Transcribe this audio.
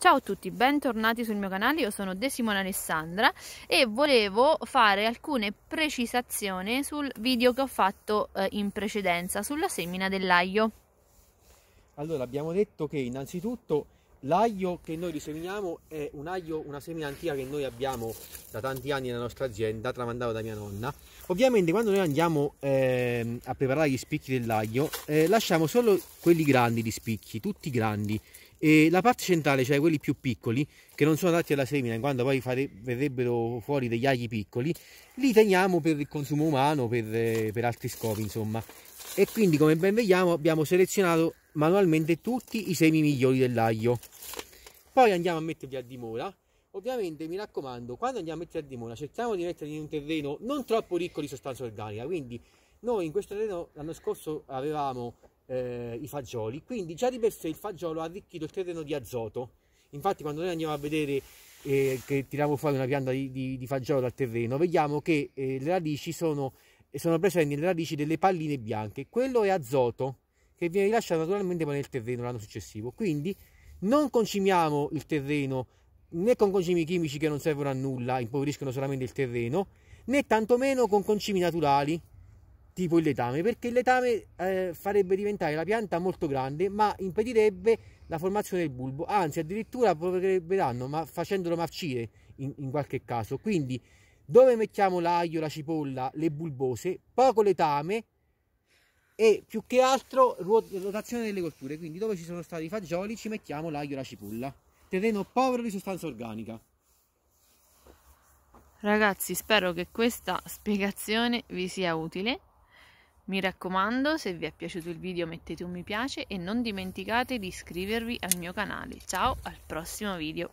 Ciao a tutti, bentornati sul mio canale, io sono De Simone Alessandra e volevo fare alcune precisazioni sul video che ho fatto eh, in precedenza sulla semina dell'aglio. Allora, abbiamo detto che innanzitutto l'aglio che noi riseminiamo è un aglio, una semina antica che noi abbiamo da tanti anni nella nostra azienda, tramandata da mia nonna. Ovviamente quando noi andiamo eh, a preparare gli spicchi dell'aglio eh, lasciamo solo quelli grandi di spicchi, tutti grandi e la parte centrale, cioè quelli più piccoli, che non sono adatti alla semina, in quanto poi fare, verrebbero fuori degli aghi piccoli, li teniamo per il consumo umano, per, eh, per altri scopi, insomma. E quindi, come ben vediamo, abbiamo selezionato manualmente tutti i semi migliori dell'aglio. Poi andiamo a metterli a dimora. Ovviamente mi raccomando, quando andiamo a metterli a dimora cerchiamo di metterli in un terreno non troppo ricco di sostanza organica, quindi noi in questo terreno l'anno scorso avevamo eh, i fagioli. Quindi già di per sé il fagiolo ha arricchito il terreno di azoto. Infatti quando noi andiamo a vedere eh, che tiriamo fuori una pianta di, di, di fagiolo dal terreno, vediamo che eh, le radici sono, eh, sono presenti nelle radici delle palline bianche. Quello è azoto che viene rilasciato naturalmente poi nel terreno l'anno successivo. Quindi non concimiamo il terreno né con concimi chimici che non servono a nulla, impoveriscono solamente il terreno, né tantomeno con concimi naturali tipo il letame, perché il letame eh, farebbe diventare la pianta molto grande ma impedirebbe la formazione del bulbo, anzi addirittura provocherebbe danno ma facendolo marcire in, in qualche caso. Quindi dove mettiamo l'aglio, la cipolla, le bulbose, poco letame e più che altro rotazione delle colture, quindi dove ci sono stati i fagioli ci mettiamo l'aglio e la cipolla. Terreno povero di sostanza organica. Ragazzi, spero che questa spiegazione vi sia utile mi raccomando, se vi è piaciuto il video mettete un mi piace e non dimenticate di iscrivervi al mio canale. Ciao, al prossimo video!